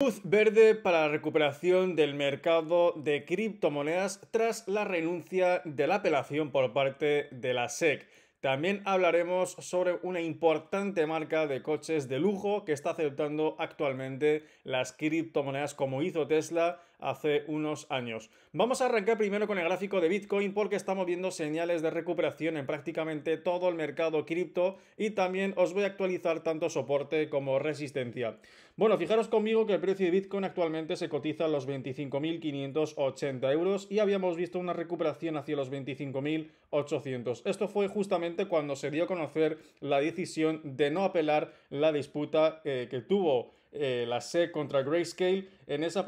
Luz verde para la recuperación del mercado de criptomonedas tras la renuncia de la apelación por parte de la SEC. También hablaremos sobre una importante marca de coches de lujo que está aceptando actualmente las criptomonedas como hizo Tesla hace unos años. Vamos a arrancar primero con el gráfico de Bitcoin porque estamos viendo señales de recuperación en prácticamente todo el mercado cripto y también os voy a actualizar tanto soporte como resistencia. Bueno, fijaros conmigo que el precio de Bitcoin actualmente se cotiza a los 25.580 euros y habíamos visto una recuperación hacia los 25.800. Esto fue justamente cuando se dio a conocer la decisión de no apelar la disputa eh, que tuvo eh, la SEC contra Grayscale en esa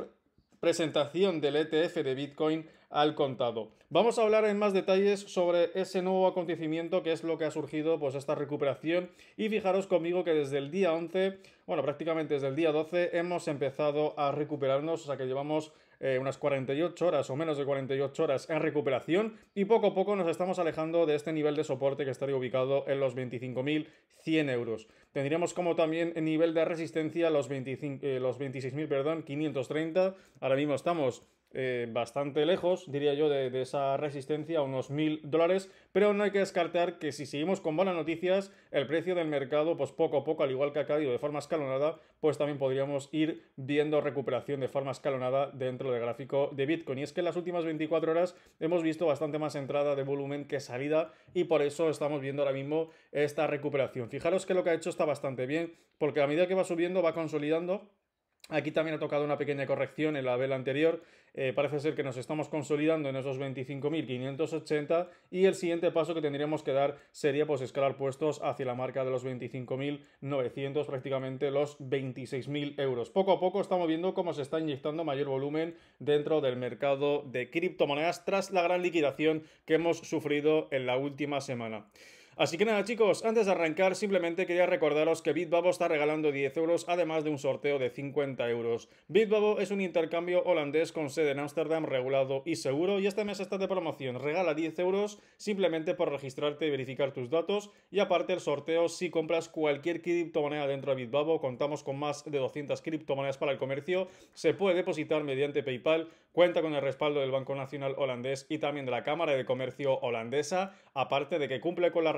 presentación del ETF de Bitcoin al contado. Vamos a hablar en más detalles sobre ese nuevo acontecimiento que es lo que ha surgido, pues esta recuperación. Y fijaros conmigo que desde el día 11, bueno, prácticamente desde el día 12, hemos empezado a recuperarnos, o sea que llevamos eh, unas 48 horas o menos de 48 horas en recuperación y poco a poco nos estamos alejando de este nivel de soporte que estaría ubicado en los 25.100 euros. Tendríamos como también en nivel de resistencia los, eh, los 26.530. Ahora mismo estamos eh, bastante lejos, diría yo, de, esa resistencia a unos mil dólares, pero no hay que descartar que si seguimos con buenas noticias, el precio del mercado, pues poco a poco, al igual que ha caído de forma escalonada, pues también podríamos ir viendo recuperación de forma escalonada dentro del gráfico de Bitcoin. Y es que en las últimas 24 horas hemos visto bastante más entrada de volumen que salida y por eso estamos viendo ahora mismo esta recuperación. Fijaros que lo que ha hecho está bastante bien, porque a medida que va subiendo va consolidando Aquí también ha tocado una pequeña corrección en la vela anterior. Eh, parece ser que nos estamos consolidando en esos 25.580 y el siguiente paso que tendríamos que dar sería pues escalar puestos hacia la marca de los 25.900, prácticamente los 26.000 euros. Poco a poco estamos viendo cómo se está inyectando mayor volumen dentro del mercado de criptomonedas tras la gran liquidación que hemos sufrido en la última semana. Así que nada chicos, antes de arrancar simplemente quería recordaros que Bitbabo está regalando 10 euros además de un sorteo de 50 euros. Bitbabo es un intercambio holandés con sede en Ámsterdam regulado y seguro y este mes está de promoción. Regala 10 euros simplemente por registrarte y verificar tus datos y aparte el sorteo si compras cualquier criptomoneda dentro de Bitbabo, contamos con más de 200 criptomonedas para el comercio, se puede depositar mediante PayPal, cuenta con el respaldo del Banco Nacional holandés y también de la Cámara de Comercio holandesa, aparte de que cumple con la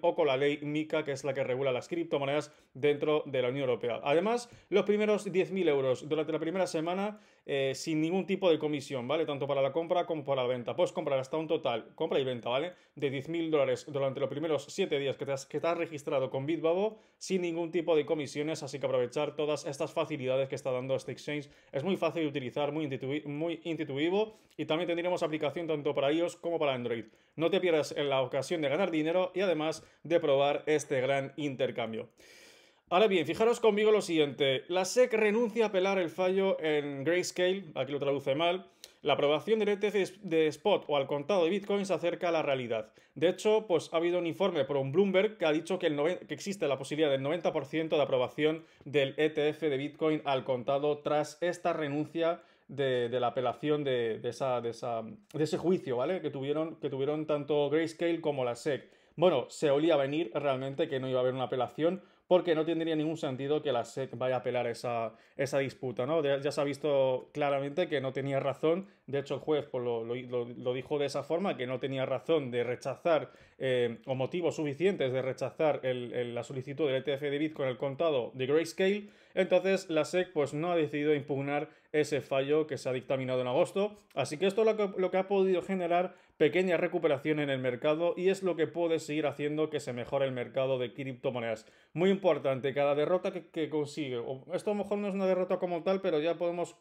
o con la ley MICA, que es la que regula las criptomonedas dentro de la Unión Europea. Además, los primeros 10.000 euros durante la primera semana eh, sin ningún tipo de comisión, ¿vale? Tanto para la compra como para la venta. Puedes comprar hasta un total, compra y venta, ¿vale? De 10.000 dólares durante los primeros 7 días que te, has, registrado con Bitbabo sin ningún tipo de comisiones, así que aprovechar todas estas facilidades que está dando este exchange. Es muy fácil de utilizar, muy, intuitivo, muy intuitivo y también tendremos aplicación tanto para iOS como para Android. No te pierdas en la ocasión de ganar dinero y además de probar este gran intercambio. Ahora bien, fijaros conmigo lo siguiente. La SEC renuncia a apelar el fallo en Grayscale, aquí lo traduce mal. La aprobación del ETF de spot o al contado de Bitcoin se acerca a la realidad. De hecho, pues ha habido un informe por un Bloomberg que ha dicho que, existe la posibilidad del 90% de aprobación del ETF de Bitcoin al contado tras esta renuncia de, la apelación de, ese juicio, ¿vale? Que tuvieron, que tuvieron tanto Grayscale como la SEC. Bueno, se olía venir realmente que no iba a haber una apelación porque no tendría ningún sentido que la SEC vaya a apelar esa, disputa, ¿no? Ya, se ha visto claramente que no tenía razón, de hecho el juez pues, lo, dijo de esa forma, que no tenía razón de rechazar eh, o motivos suficientes de rechazar la solicitud del ETF de con el contado de Grayscale, entonces la SEC pues no ha decidido impugnar ese fallo que se ha dictaminado en agosto, así que esto es lo que, lo que ha podido generar pequeña recuperación en el mercado y es lo que puede seguir haciendo que se mejore el mercado de criptomonedas. Muy importante, cada derrota que, consigue, esto a lo mejor no es una derrota como tal, pero ya podemos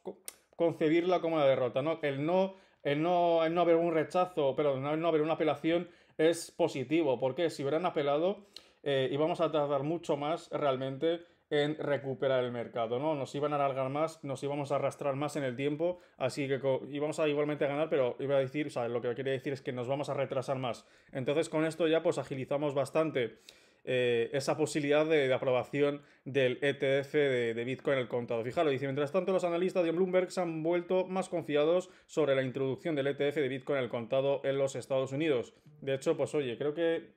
concebirla como una derrota, ¿no? El no, no, no haber un rechazo, pero no, no haber una apelación es positivo, porque si hubieran apelado, eh, vamos a tardar mucho más realmente en recuperar el mercado, ¿no? Nos iban a alargar más, nos íbamos a arrastrar más en el tiempo, así que íbamos a igualmente a ganar, pero iba a decir, lo que quería decir es que nos vamos a retrasar más. Entonces con esto ya pues agilizamos bastante eh, esa posibilidad de, aprobación del ETF de, de, Bitcoin el contado. Fijaros, dice, mientras tanto los analistas de Bloomberg se han vuelto más confiados sobre la introducción del ETF de Bitcoin el contado en los Estados Unidos. De hecho, pues oye, creo que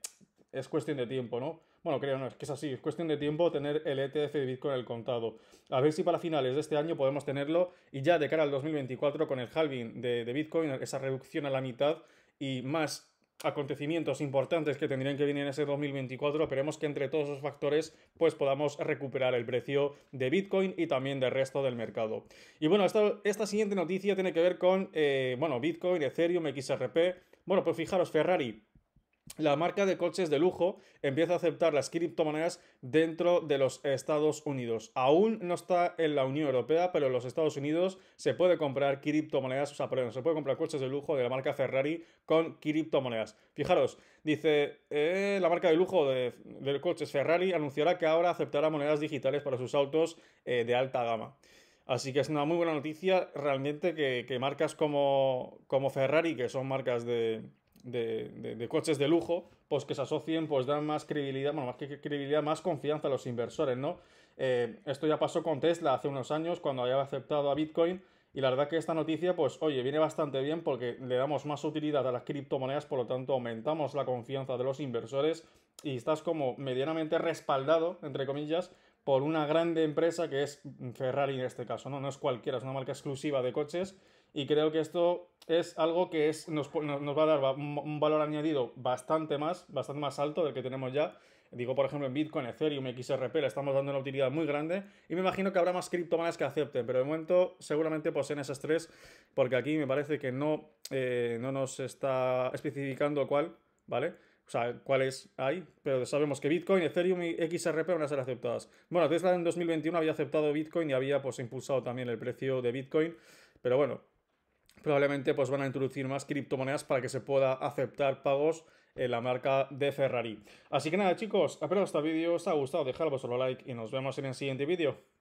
es cuestión de tiempo, ¿no? Bueno, creo, es que es así, es cuestión de tiempo tener el ETF de Bitcoin el contado. A ver si para finales de este año podemos tenerlo y ya de cara al 2024 con el halving de, Bitcoin, esa reducción a la mitad y más acontecimientos importantes que tendrían que venir en ese 2024, esperemos que entre todos esos factores pues podamos recuperar el precio de Bitcoin y también del resto del mercado. Y bueno, esta, esta siguiente noticia tiene que ver con, eh, bueno, Bitcoin, Ethereum, XRP. Bueno, pues fijaros, Ferrari la marca de coches de lujo empieza a aceptar las criptomonedas dentro de los Estados Unidos. Aún no está en la Unión Europea, pero en los Estados Unidos se puede comprar criptomonedas, o sea, se puede comprar coches de lujo de la marca Ferrari con criptomonedas. Fijaros, dice, eh, la marca de lujo de, coches Ferrari anunciará que ahora aceptará monedas digitales para sus autos eh, de alta gama. Así que es una muy buena noticia realmente que, que marcas como, como Ferrari, que son marcas de de, coches de lujo, pues que se asocien, pues dan más credibilidad, bueno, más que credibilidad, más confianza a los inversores, ¿no? Eh, esto ya pasó con Tesla hace unos años, cuando había aceptado a Bitcoin, y la verdad que esta noticia, pues oye, viene bastante bien porque le damos más utilidad a las criptomonedas, por lo tanto aumentamos la confianza de los inversores y estás como medianamente respaldado, entre comillas, por una grande empresa que es Ferrari en este caso, ¿no? No es cualquiera, es una marca exclusiva de coches y creo que esto es algo que es, nos, va a dar un valor añadido bastante más, bastante más alto del que tenemos ya. Digo, por ejemplo, en Bitcoin, Ethereum, XRP, le estamos dando una utilidad muy grande y me imagino que habrá más criptomonedas que acepten, pero de momento seguramente poseen esas tres porque aquí me parece que no, eh, no nos está especificando cuál, ¿vale? O sea, cuáles hay, pero sabemos que Bitcoin, Ethereum y XRP van a ser aceptadas. Bueno, Tesla en 2021 había aceptado Bitcoin y había pues impulsado también el precio de Bitcoin, pero bueno, probablemente pues van a introducir más criptomonedas para que se pueda aceptar pagos en la marca de Ferrari. Así que nada chicos, espero que este vídeo os ha gustado, dejad vuestro like y nos vemos en el siguiente vídeo.